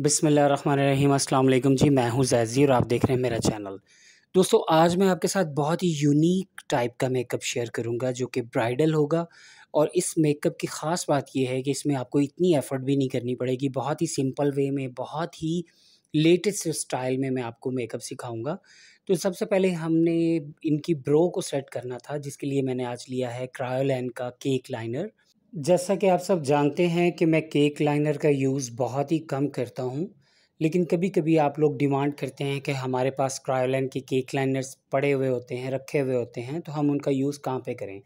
अस्सलाम अल्लाम जी मैं हूं जैजी और आप देख रहे हैं मेरा चैनल दोस्तों आज मैं आपके साथ बहुत ही यूनिक टाइप का मेकअप शेयर करूंगा जो कि ब्राइडल होगा और इस मेकअप की ख़ास बात यह है कि इसमें आपको इतनी एफ़र्ट भी नहीं करनी पड़ेगी बहुत ही सिंपल वे में बहुत ही लेटेस्ट स्टाइल में मैं आपको मेकअप सिखाऊंगा तो सबसे पहले हमने इनकी ब्रो को सेट करना था जिसके लिए मैंने आज लिया है क्रायोलैन का केक लाइनर जैसा कि आप सब जानते हैं कि मैं केक लाइनर का यूज़ बहुत ही कम करता हूँ लेकिन कभी कभी आप लोग डिमांड करते हैं कि हमारे पास क्रायोलाइन के केक लाइनर्स पड़े हुए होते हैं रखे हुए होते हैं तो हम उनका यूज़ कहाँ पे करें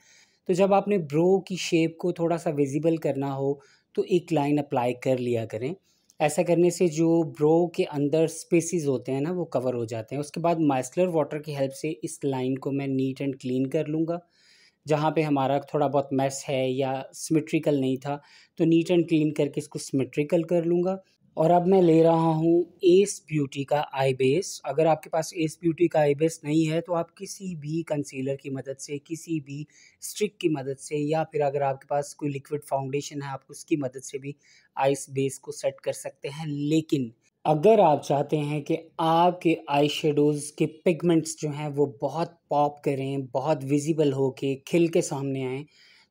तो जब आपने ब्रो की शेप को थोड़ा सा विजिबल करना हो तो एक लाइन अप्लाई कर लिया करें ऐसा करने से जो ब्रो के अंदर स्पेसिस होते हैं ना वो कवर हो जाते हैं उसके बाद माइसलर वाटर की हेल्प से इस लाइन को मैं नीट एंड क्लीन कर लूँगा जहाँ पे हमारा थोड़ा बहुत मैस है या सिमेट्रिकल नहीं था तो नीट एंड क्लीन करके इसको सिमेट्रिकल कर लूँगा और अब मैं ले रहा हूँ एस ब्यूटी का आई बेस अगर आपके पास एस ब्यूटी का आई बेस नहीं है तो आप किसी भी कंसीलर की मदद से किसी भी स्ट्रिक की मदद से या फिर अगर आपके पास कोई लिक्विड फाउंडेशन है आप उसकी मदद से भी आइस बेस को सेट कर सकते हैं लेकिन अगर आप चाहते हैं कि आपके आई शेडोज़ के पिगमेंट्स जो हैं वो बहुत पॉप करें बहुत विजिबल हो के खिल के सामने आएँ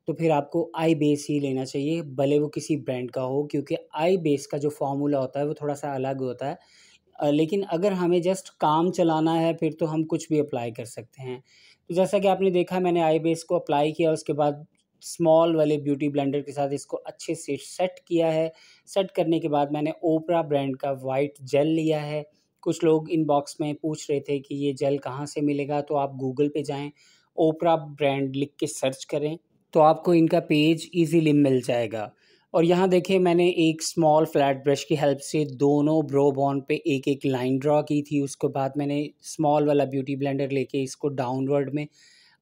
तो फिर आपको आई बेस ही लेना चाहिए भले वो किसी ब्रांड का हो क्योंकि आई बेस का जो फार्मूला होता है वो थोड़ा सा अलग होता है लेकिन अगर हमें जस्ट काम चलाना है फिर तो हम कुछ भी अप्लाई कर सकते हैं तो जैसा कि आपने देखा मैंने आई बेस को अप्लाई किया उसके बाद स्मॉल वाले ब्यूटी ब्लेंडर के साथ इसको अच्छे से सेट किया है सेट करने के बाद मैंने ओपरा ब्रांड का वाइट जेल लिया है कुछ लोग इनबॉक्स में पूछ रहे थे कि ये जेल कहाँ से मिलेगा तो आप गूगल पे जाएं ओपरा ब्रांड लिख के सर्च करें तो आपको इनका पेज इजीली मिल जाएगा और यहाँ देखें मैंने एक स्मॉल फ्लैट ब्रश की हेल्प से दोनों ब्रो बॉन्ड पे एक एक लाइन ड्रॉ की थी उसके बाद मैंने स्मॉल वाला ब्यूटी ब्लेंडर लेके इसको डाउनवर्ड में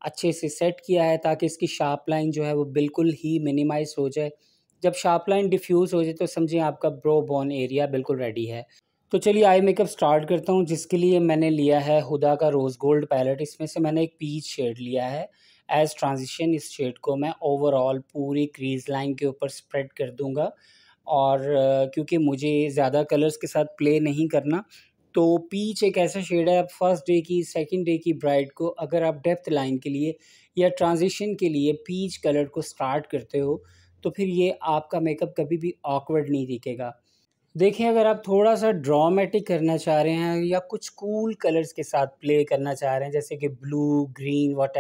अच्छे से सेट किया है ताकि इसकी शार्प लाइन जो है वो बिल्कुल ही मिनिमाइज हो जाए जब शार्प लाइन डिफ्यूज़ हो जाए तो समझिए आपका ब्रो बॉन एरिया बिल्कुल रेडी है तो चलिए आई मेकअप स्टार्ट करता हूँ जिसके लिए मैंने लिया है हुदा का रोज़ गोल्ड पैलेट इसमें से मैंने एक पीच शेड लिया है एज ट्रांजिशन इस शेड को मैं ओवरऑल पूरी क्रीज लाइन के ऊपर स्प्रेड कर दूँगा और क्योंकि मुझे ज़्यादा कलर्स के साथ प्ले नहीं करना तो पीच एक ऐसा शेड है आप फर्स्ट डे की सेकंड डे की ब्राइड को अगर आप डेप्थ लाइन के लिए या ट्रांजिशन के लिए पीच कलर को स्टार्ट करते हो तो फिर ये आपका मेकअप कभी भी ऑकवर्ड नहीं दिखेगा देखें अगर आप थोड़ा सा ड्रामेटिक करना चाह रहे हैं या कुछ कूल cool कलर्स के साथ प्ले करना चाह रहे हैं जैसे कि ब्लू ग्रीन वट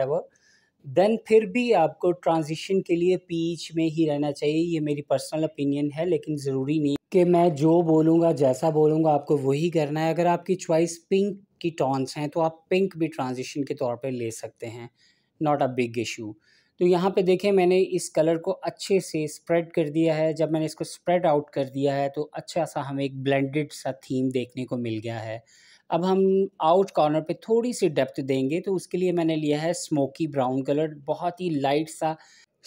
देन फिर भी आपको ट्रांजिशन के लिए पीच में ही रहना चाहिए ये मेरी पर्सनल ओपिनियन है लेकिन ज़रूरी नहीं कि मैं जो बोलूँगा जैसा बोलूँगा आपको वही करना है अगर आपकी चॉइस पिंक की टॉन्स हैं तो आप पिंक भी ट्रांजिशन के तौर पर ले सकते हैं नॉट अ बिग इशू तो यहाँ पे देखें मैंने इस कलर को अच्छे से स्प्रेड कर दिया है जब मैंने इसको स्प्रेड आउट कर दिया है तो अच्छा सा हमें एक ब्लेंडेड सा थीम देखने को मिल गया है अब हम आउट कॉर्नर पे थोड़ी सी डेप्थ देंगे तो उसके लिए मैंने लिया है स्मोकी ब्राउन कलर बहुत ही लाइट सा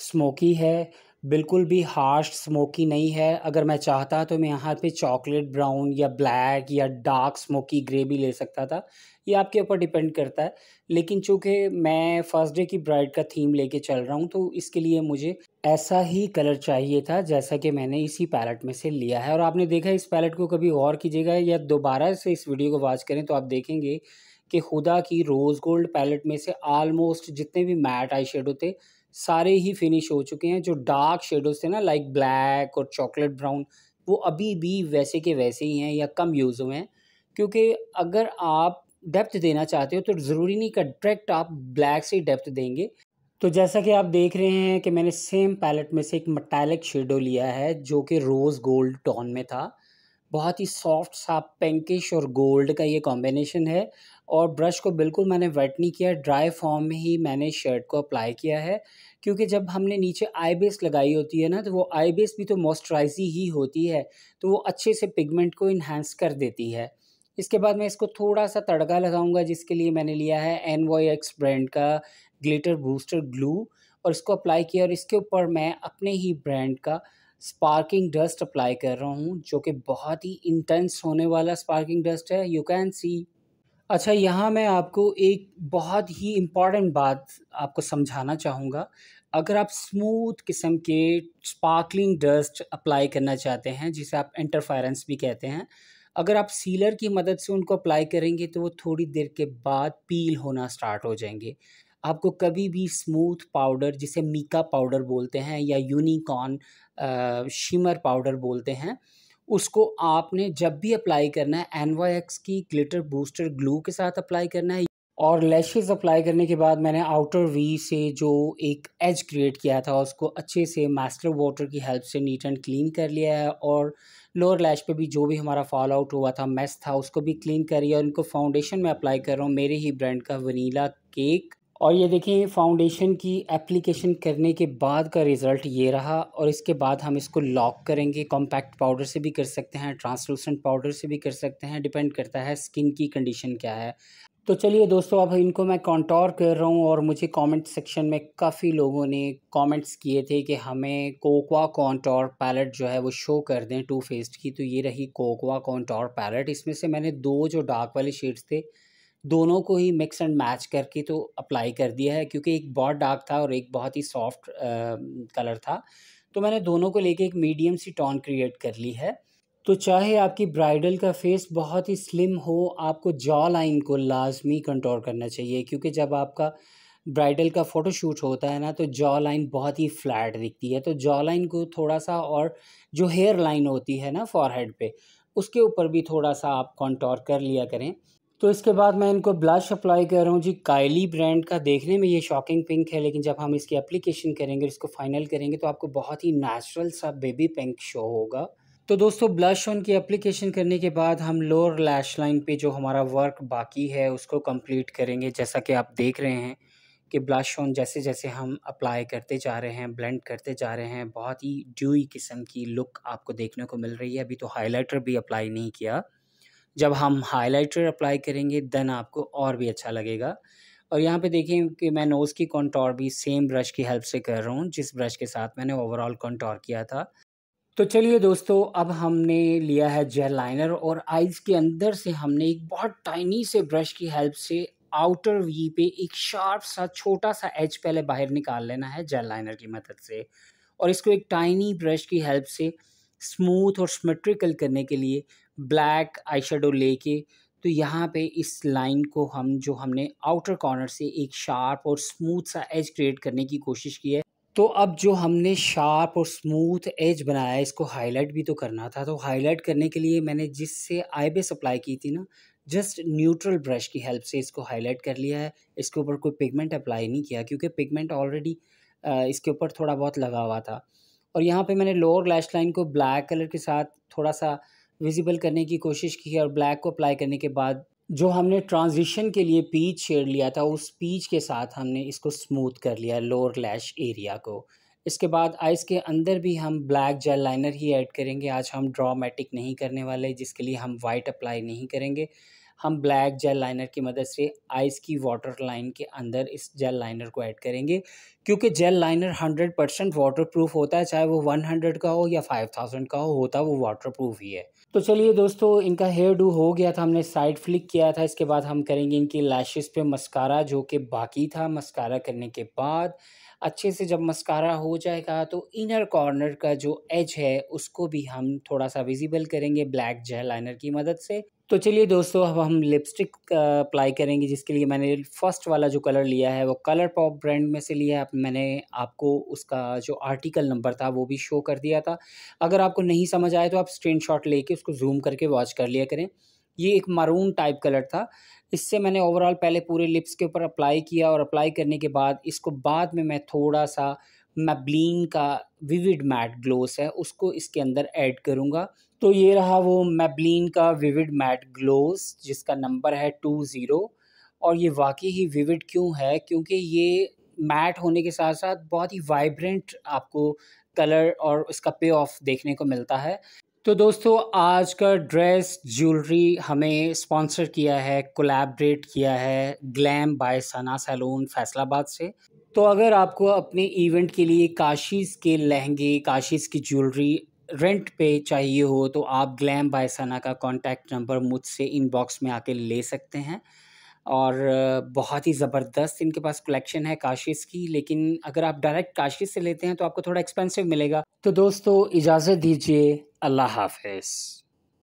स्मोकी है बिल्कुल भी हार्श स्मोकी नहीं है अगर मैं चाहता तो मैं यहाँ पे चॉकलेट ब्राउन या ब्लैक या डार्क स्मोकी ग्रे भी ले सकता था ये आपके ऊपर डिपेंड करता है लेकिन चूंकि मैं फर्स्ट डे की ब्राइड का थीम लेके चल रहा हूँ तो इसके लिए मुझे ऐसा ही कलर चाहिए था जैसा कि मैंने इसी पैलेट में से लिया है और आपने देखा इस पैलेट को कभी गौर कीजिएगा या दोबारा से इस वीडियो को वॉच करें तो आप देखेंगे कि खुदा की रोज़ गोल्ड पैलेट में से आलमोस्ट जितने भी मैट आई थे सारे ही फिनिश हो चुके हैं जो डार्क शेडोज थे ना लाइक ब्लैक और चॉकलेट ब्राउन वो अभी भी वैसे के वैसे ही हैं या कम यूज़ हुए हैं क्योंकि अगर आप डेप्थ देना चाहते हो तो ज़रूरी नहीं कि डायरेक्ट आप ब्लैक से डेप्थ देंगे तो जैसा कि आप देख रहे हैं कि मैंने सेम पैलेट में से एक मटैलिक शेडो लिया है जो कि रोज़ गोल्ड टॉन में था बहुत ही सॉफ्ट सा पेंकिश और गोल्ड का ये कॉम्बिनेशन है और ब्रश को बिल्कुल मैंने वेट नहीं किया ड्राई फॉर्म में ही मैंने शर्ट को अप्लाई किया है क्योंकि जब हमने नीचे आई बेस लगाई होती है ना तो वो आई बेस भी तो मॉइस्चराइजी ही होती है तो वो अच्छे से पिगमेंट को इन्हेंस कर देती है इसके बाद मैं इसको थोड़ा सा तड़का लगाऊंगा जिसके लिए मैंने लिया है एन एक्स ब्रांड का ग्लिटर बूस्टर ग्लू और इसको अप्लाई किया और इसके ऊपर मैं अपने ही ब्रांड का स्पार्किंग डस्ट अप्लाई कर रहा हूँ जो कि बहुत ही इंटेंस होने वाला स्पार्किंग डस्ट है यू कैन सी अच्छा यहाँ मैं आपको एक बहुत ही इम्पॉर्टेंट बात आपको समझाना चाहूँगा अगर आप स्मूथ किस्म के स्पार्कलिंग डस्ट अप्लाई करना चाहते हैं जिसे आप इंटरफेरेंस भी कहते हैं अगर आप सीलर की मदद से उनको अप्लाई करेंगे तो वो थोड़ी देर के बाद पील होना स्टार्ट हो जाएंगे आपको कभी भी स्मूथ पाउडर जिसे मीका पाउडर बोलते हैं या यूनिकॉर्न शिमर पाउडर बोलते हैं उसको आपने जब भी अप्लाई करना है एन की ग्लिटर बूस्टर ग्लू के साथ अप्लाई करना है और लैशेज़ अप्लाई करने के बाद मैंने आउटर वी से जो एक एज क्रिएट किया था उसको अच्छे से मास्टर वाटर की हेल्प से नीट एंड क्लीन कर लिया है और लोअर लैश पे भी जो भी हमारा फॉल आउट हुआ था मेस था उसको भी क्लीन करिए और इनको फाउंडेशन में अप्लाई कर रहा हूँ मेरे ही ब्रांड का वनीला केक और ये देखें फाउंडेशन की एप्लीकेशन करने के बाद का रिज़ल्ट ये रहा और इसके बाद हम इसको लॉक करेंगे कॉम्पैक्ट पाउडर से भी कर सकते हैं ट्रांसलूसेंट पाउडर से भी कर सकते हैं डिपेंड करता है स्किन की कंडीशन क्या है तो चलिए दोस्तों अब इनको मैं कॉन्टोर कर रहा हूँ और मुझे कमेंट सेक्शन में काफ़ी लोगों ने कमेंट्स किए थे कि हमें कोकवा कॉन्टोर पैलेट जो है वो शो कर दें टू फेस्ड की तो ये रही कोकवा कॉन्टोर पैलेट इसमें से मैंने दो जो डार्क वाले शेड्स थे दोनों को ही मिक्स एंड मैच करके तो अप्लाई कर दिया है क्योंकि एक बहुत डार्क था और एक बहुत ही सॉफ्ट कलर था तो मैंने दोनों को लेके एक मीडियम सी टोन क्रिएट कर ली है तो चाहे आपकी ब्राइडल का फेस बहुत ही स्लिम हो आपको जॉ लाइन को लाजमी कंट्रोल करना चाहिए क्योंकि जब आपका ब्राइडल का फ़ोटोशूट होता है ना तो जॉ लाइन बहुत ही फ्लैट दिखती है तो जॉ लाइन को थोड़ा सा और जो हेयर लाइन होती है ना फॉरहेड पे उसके ऊपर भी थोड़ा सा आप कॉन्टोर कर लिया करें तो इसके बाद मैं इनको ब्लश अप्लाई कर रहा हूँ जी कायली ब्रांड का देखने में ये शॉकिंग पिंक है लेकिन जब हम इसकी एप्लीकेशन करेंगे इसको फाइनल करेंगे तो आपको बहुत ही नेचुरल सा बेबी पिंक शो होगा तो दोस्तों ब्लश ऑन की एप्लीकेशन करने के बाद हम लोअर लैश लाइन पे जो हमारा वर्क बाकी है उसको कंप्लीट करेंगे जैसा कि आप देख रहे हैं कि ब्लश ऑन जैसे जैसे हम अप्लाई करते जा रहे हैं ब्लेंड करते जा रहे हैं बहुत ही ड्यूई किस्म की लुक आपको देखने को मिल रही है अभी तो हाईलाइटर भी अप्लाई नहीं किया जब हम हाइलाइटर अप्लाई करेंगे देन आपको और भी अच्छा लगेगा और यहाँ पे देखें कि मैं नोज़ की कॉन्टोर भी सेम ब्रश की हेल्प से कर रहा हूँ जिस ब्रश के साथ मैंने ओवरऑल कॉन्टोर किया था तो चलिए दोस्तों अब हमने लिया है जेल लाइनर और आइज के अंदर से हमने एक बहुत टाइनी से ब्रश की हेल्प से आउटर वी पे एक शार्प सा छोटा सा एज पहले बाहर निकाल लेना है जेल लाइनर की मदद से और इसको एक टाइनी ब्रश की हेल्प से स्मूथ और सिमेट्रिकल करने के लिए ब्लैक आई शेडो लेके तो यहाँ पे इस लाइन को हम जो हमने आउटर कॉर्नर से एक शार्प और स्मूथ सा एज क्रिएट करने की कोशिश की है तो अब जो हमने शार्प और स्मूथ एज बनाया इसको हाईलाइट भी तो करना था तो हाईलाइट करने के लिए मैंने जिससे आई बेस अप्लाई की थी ना जस्ट न्यूट्रल ब्रश की हेल्प से इसको हाईलाइट कर लिया है इसके ऊपर कोई पिगमेंट अप्लाई नहीं किया क्योंकि पिगमेंट ऑलरेडी इसके ऊपर थोड़ा बहुत लगा हुआ था और यहाँ पे मैंने लोअर लैश लाइन को ब्लैक कलर के साथ थोड़ा सा विजिबल करने की कोशिश की है और ब्लैक को अप्लाई करने के बाद जो हमने ट्रांजिशन के लिए पीच शेड लिया था उस पीच के साथ हमने इसको स्मूथ कर लिया लोअर लैश एरिया को इसके बाद आइज़ के अंदर भी हम ब्लैक जेल लाइनर ही ऐड करेंगे आज हम ड्रामेटिक नहीं करने वाले जिसके लिए हम वाइट अप्लाई नहीं करेंगे हम ब्लैक जेल लाइनर की मदद से आइस की वाटर लाइन के अंदर इस जेल लाइनर को ऐड करेंगे क्योंकि gel liner hundred percent waterproof होता है चाहे वो वन हंड्रेड का हो या फाइव थाउजेंड का हो होता वो वाटर प्रूफ ही है तो चलिए दोस्तों इनका हेयर डू हो गया था हमने साइड फ्लिक किया था इसके बाद हम करेंगे इनकी लैशेज़ पे मस्कारा जो कि बाकी था मस्कारा करने के बाद अच्छे से जब मस्कारा हो जाएगा तो इनर कॉर्नर का जो एज है उसको भी हम थोड़ा सा विजिबल करेंगे ब्लैक जेल लाइनर की मदद से तो चलिए दोस्तों अब हम लिपस्टिक अप्लाई करेंगे जिसके लिए मैंने फर्स्ट वाला जो कलर लिया है वो कलर पॉप ब्रांड में से लिया है मैंने आपको उसका जो आर्टिकल नंबर था वो भी शो कर दिया था अगर आपको नहीं समझ आए तो आप स्क्रीन शॉट लेके उसको जूम करके वॉच कर लिया करें ये एक मरून टाइप कलर था इससे मैंने ओवरऑल पहले पूरे लिप्स के ऊपर अप्लाई किया और अप्लाई करने के बाद इसको बाद में मैं थोड़ा सा मैबलिन का विविड मैट ग्लोस है उसको इसके अंदर ऐड करूँगा तो ये रहा वो मैबलिन का विविड मैट ग्लोस जिसका नंबर है टू ज़ीरो और ये वाकई ही विविड क्यों है क्योंकि ये मैट होने के साथ साथ बहुत ही वाइब्रेंट आपको कलर और इसका पे ऑफ देखने को मिलता है तो दोस्तों आज का ड्रेस ज्वेलरी हमें स्पॉन्सर किया है कोलैबरेट किया है glam by Sana salon Faisalabad से तो अगर आपको अपने इवेंट के लिए काशीज़ के लहंगे काशीज़ की ज्वेलरी रेंट पे चाहिए हो तो आप ग्लैम बाय सना का कॉन्टैक्ट नंबर मुझसे इनबॉक्स में आके ले सकते हैं और बहुत ही ज़बरदस्त इनके पास कलेक्शन है काशिश की लेकिन अगर आप डायरेक्ट काशिश से लेते हैं तो आपको थोड़ा एक्सपेंसिव मिलेगा तो दोस्तों इजाज़त दीजिए अल्लाह हाफिज़